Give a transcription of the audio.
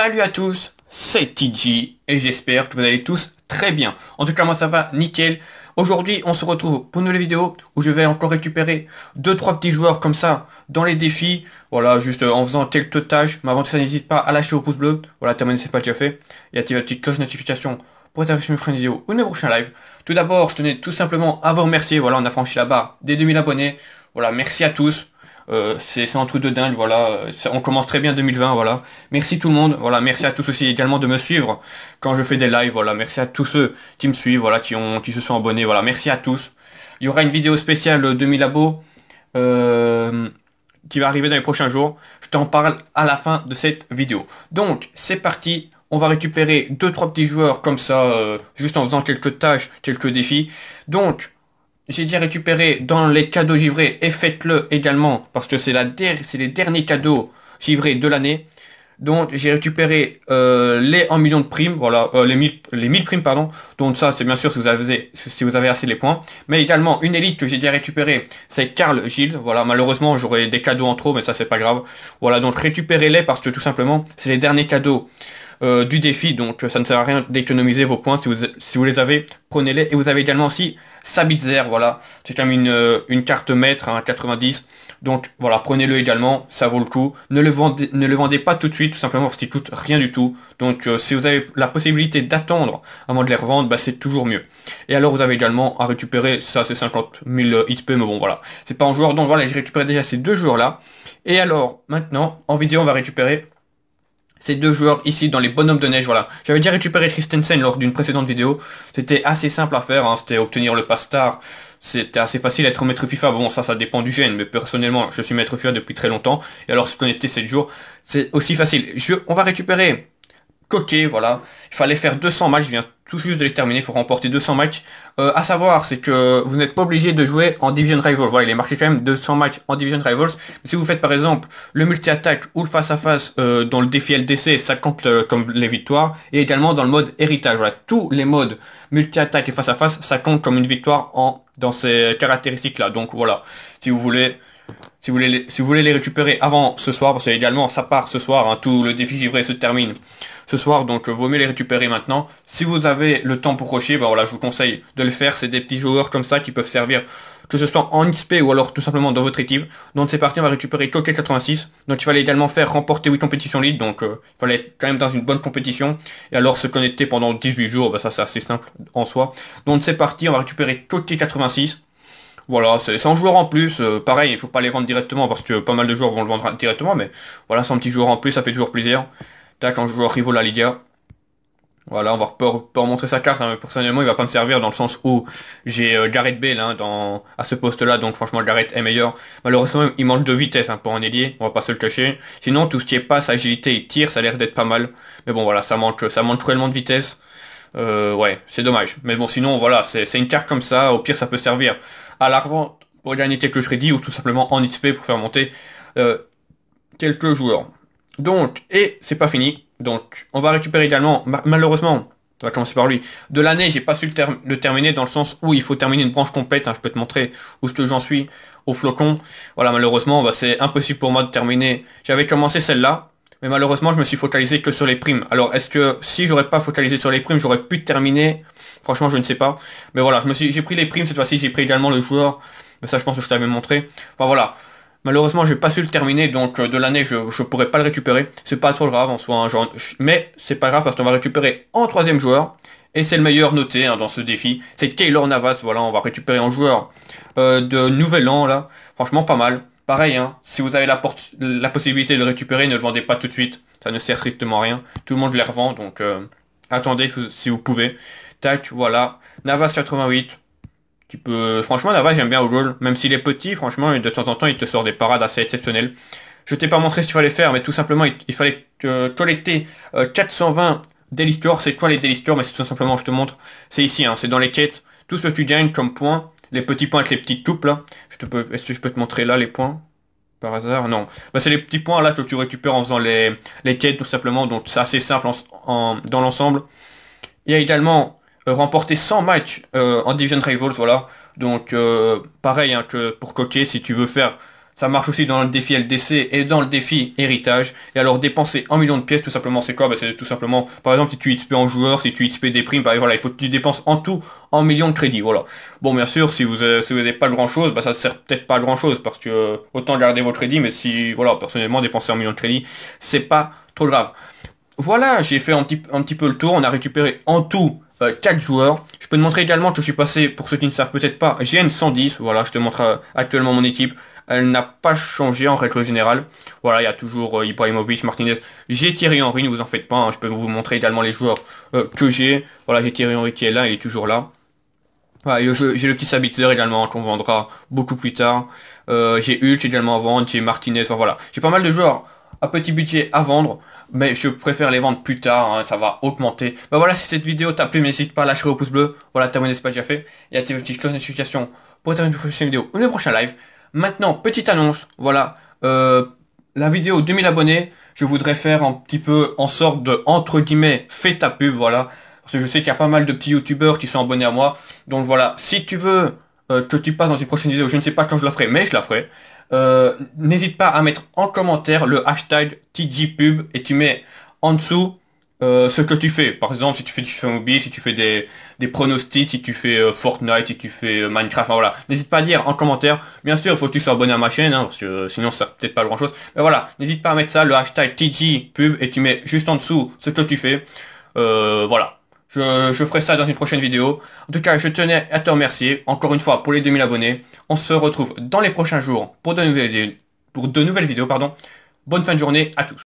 Salut à tous, c'est TG et j'espère que vous allez tous très bien. En tout cas moi ça va nickel. Aujourd'hui on se retrouve pour une nouvelle vidéo où je vais encore récupérer 2-3 petits joueurs comme ça dans les défis. Voilà juste euh, en faisant quelques tâches. Mais avant tout ça n'hésite pas à lâcher au pouce bleu. Voilà t'as c'est pas déjà fait. Et activer la petite cloche de notification pour être informé de prochaines vidéo ou mes prochains lives. Tout d'abord je tenais tout simplement à vous remercier. Voilà on a franchi la barre des 2000 abonnés. Voilà merci à tous. Euh, c'est un truc de dingue, voilà. On commence très bien 2020, voilà. Merci tout le monde, voilà. Merci à tous aussi également de me suivre quand je fais des lives, voilà. Merci à tous ceux qui me suivent, voilà, qui ont, qui se sont abonnés, voilà. Merci à tous. Il y aura une vidéo spéciale 2000 abos euh, qui va arriver dans les prochains jours. Je t'en parle à la fin de cette vidéo. Donc, c'est parti. On va récupérer deux trois petits joueurs comme ça, euh, juste en faisant quelques tâches, quelques défis. Donc, j'ai déjà récupéré dans les cadeaux givrés et faites-le également parce que c'est la c'est les derniers cadeaux givrés de l'année. Donc j'ai récupéré euh, les 1 million de primes, voilà, euh, les 1000 primes pardon. Donc ça c'est bien sûr si vous avez si vous avez assez les points, mais également une élite que j'ai déjà récupérée, c'est Carl Gilles. Voilà, malheureusement, j'aurais des cadeaux en trop mais ça c'est pas grave. Voilà, donc récupérez-les parce que tout simplement, c'est les derniers cadeaux euh, du défi donc ça ne sert à rien d'économiser vos points si vous si vous les avez, prenez-les et vous avez également aussi Sabitzer, voilà, c'est comme une, euh, une carte maître à hein, 90. Donc voilà, prenez-le également, ça vaut le coup. Ne le vendez, ne le vendez pas tout de suite, tout simplement parce qu'il coûte rien du tout. Donc euh, si vous avez la possibilité d'attendre avant de les revendre, bah, c'est toujours mieux. Et alors vous avez également à récupérer, ça c'est 50 000 XP, mais bon voilà, c'est pas un joueur, donc voilà, j'ai récupéré déjà ces deux joueurs là. Et alors maintenant, en vidéo, on va récupérer ces deux joueurs ici dans les bonhommes de neige, voilà. J'avais déjà récupéré Christensen lors d'une précédente vidéo. C'était assez simple à faire, hein. c'était obtenir le star, C'était assez facile à être maître FIFA. Bon, ça, ça dépend du gène, mais personnellement, je suis maître FIFA depuis très longtemps. Et alors, si on était 7 jours, c'est aussi facile. on va récupérer coquet, voilà. Il fallait faire 200 matchs, je viens tout juste de les terminer, il faut remporter 200 matchs. Euh, à savoir, c'est que vous n'êtes pas obligé de jouer en Division Rivals. Voilà, il est marqué quand même 200 matchs en Division Rivals. Mais si vous faites par exemple le multi-attaque ou le face-à-face euh, dans le défi LDC, ça compte euh, comme les victoires. Et également dans le mode héritage. Voilà, tous les modes multi-attaque et face-à-face, ça compte comme une victoire en dans ces caractéristiques-là. Donc voilà, si vous voulez... Si vous, voulez les, si vous voulez les récupérer avant ce soir, parce que également ça part ce soir, hein, tout le défi givré se termine ce soir, donc euh, vaut mieux les récupérer maintenant. Si vous avez le temps pour rocher, bah voilà, je vous conseille de le faire. C'est des petits joueurs comme ça qui peuvent servir que ce soit en XP ou alors tout simplement dans votre équipe. Donc c'est parti, on va récupérer Coquet 86. Donc il fallait également faire remporter 8 compétitions lead, donc euh, il fallait être quand même dans une bonne compétition. Et alors se connecter pendant 18 jours, bah, ça c'est assez simple en soi. Donc c'est parti, on va récupérer Coquet 86. Voilà, c'est un joueur en plus, euh, pareil, il faut pas les vendre directement parce que pas mal de joueurs vont le vendre directement, mais voilà, c'est un petit joueur en plus, ça fait toujours plaisir. Quand je joueur rival la Liga. Voilà, on va pas, montrer sa carte. Hein, mais personnellement, il va pas me servir dans le sens où j'ai euh, Gareth Bale hein, dans, à ce poste-là. Donc franchement, Gareth est meilleur. Malheureusement, il manque de vitesse hein, pour un ailier. On va pas se le cacher. Sinon, tout ce qui est passe, agilité et tir, ça a l'air d'être pas mal. Mais bon, voilà, ça manque, ça manque cruellement de vitesse. Euh, ouais, c'est dommage. Mais bon, sinon, voilà, c'est une carte comme ça. Au pire, ça peut servir à la revente pour gagner quelques crédits ou tout simplement en XP pour faire monter euh, quelques joueurs. Donc, et c'est pas fini. Donc, on va récupérer également, malheureusement, on va commencer par lui. De l'année, j'ai pas su le, terminer dans le sens où il faut terminer une branche complète. Hein, je peux te montrer où ce que j'en suis au flocon. Voilà, malheureusement, bah, c'est impossible pour moi de terminer. J'avais commencé celle-là, mais malheureusement, je me suis focalisé que sur les primes. Alors, est-ce que si j'aurais pas focalisé sur les primes, j'aurais pu terminer Franchement, je ne sais pas. Mais voilà, je me suis, j'ai pris les primes cette fois-ci. J'ai pris également le joueur. Mais ça, je pense que je t'avais montré. Enfin voilà, Malheureusement, j'ai pas su le terminer, donc euh, de l'année, je, ne pourrais pas le récupérer. C'est pas trop grave en soi, hein, mais c'est pas grave parce qu'on va récupérer en troisième joueur. Et c'est le meilleur noté hein, dans ce défi. C'est Taylor Navas, voilà, on va récupérer un joueur euh, de Nouvel An, là. Franchement, pas mal. Pareil, hein, si vous avez la, porte, la possibilité de le récupérer, ne le vendez pas tout de suite. Ça ne sert strictement à rien. Tout le monde les revend, donc euh, attendez si vous pouvez. Tac, voilà. Navas 88, tu peux, franchement, va, j'aime bien au Même s'il est petit, franchement, de temps en temps, il te sort des parades assez exceptionnelles. Je t'ai pas montré ce qu'il fallait faire, mais tout simplement, il, fallait euh, collecter euh, 420 Daily C'est quoi les Daily Mais c'est tout simplement, je te montre. C'est ici, hein, c'est dans les quêtes. Tout ce que tu gagnes comme points, les petits points avec les petites toupes, là. Je te peux, est-ce que je peux te montrer là les points par hasard Non. Bah, c'est les petits points là que tu récupères en faisant les, les quêtes tout simplement. Donc c'est assez simple en, en, dans l'ensemble. Il y a également euh, Remporter 100 matchs euh, en Division Rivals, voilà. Donc euh, pareil hein, que pour coquer si tu veux faire, ça marche aussi dans le défi LDC et dans le défi héritage. Et alors dépenser en million de pièces, tout simplement, c'est quoi bah, C'est tout simplement, par exemple, si tu XP en joueur, si tu XP des primes, bah, voilà, il faut que tu dépenses en tout en million de crédits, voilà. Bon, bien sûr, si vous n'avez pas grand-chose, bah, ça ne sert peut-être pas grand-chose, parce que autant garder vos crédits, mais si, voilà, personnellement, dépenser en million de crédits, c'est pas trop grave. Voilà, j'ai fait un petit, un petit peu le tour, on a récupéré en tout euh, quatre 4 joueurs. Je peux te montrer également que je suis passé, pour ceux qui ne savent peut-être pas, GN 110. Voilà, je te montre euh, actuellement mon équipe. Elle n'a pas changé en règle générale. Voilà, il y a toujours euh, Ibrahimovic, Martinez. J'ai Thierry Henry, ne vous en faites pas. Hein. Je peux vous montrer également les joueurs que j'ai. Voilà, j'ai Thierry Henry qui est là, il est toujours là. Ah, j'ai le petit Sabitzer également hein, qu'on vendra beaucoup plus tard. j'ai Hulk également à vendre, j'ai Martinez, voilà. J'ai pas mal de joueurs un petit budget à vendre, mais je préfère les vendre plus tard, hein, ça va augmenter. Bah voilà, si cette vidéo t'a plu, n'hésite pas à lâcher au pouce bleu, voilà, terminé, c'est pas déjà fait, et à la petite cloche de notification pour terminer une prochaine vidéo ou le prochain live. Maintenant, petite annonce, voilà, euh, la vidéo 2000 abonnés, je voudrais faire un petit peu en sorte de, entre guillemets, fais ta pub, voilà, parce que je sais qu'il y a pas mal de petits youtubeurs qui sont abonnés à moi, donc voilà, si tu veux euh, que tu passes dans une prochaine vidéo, je ne sais pas quand je la ferai, mais je la ferai. Euh, n'hésite pas à mettre en commentaire le hashtag TGPUB et tu mets en dessous euh, ce que tu fais. Par exemple, si tu fais du jeu mobile, si tu fais des, pronostics, si tu fais Fortnite, si tu fais Minecraft, voilà. N'hésite pas à dire en commentaire. Bien sûr, il faut que tu sois abonné à ma chaîne, hein, parce que sinon ça peut-être pas grand chose. Mais voilà, n'hésite pas à mettre ça, le hashtag TGPUB et tu mets juste en dessous ce que tu fais. voilà. Je, ferai ça dans une prochaine vidéo. En tout cas, je tenais à te remercier encore une fois pour les 2000 abonnés. On se retrouve dans les prochains jours pour de nouvelles, pour de nouvelles vidéos. Pardon. Bonne fin de journée à tous.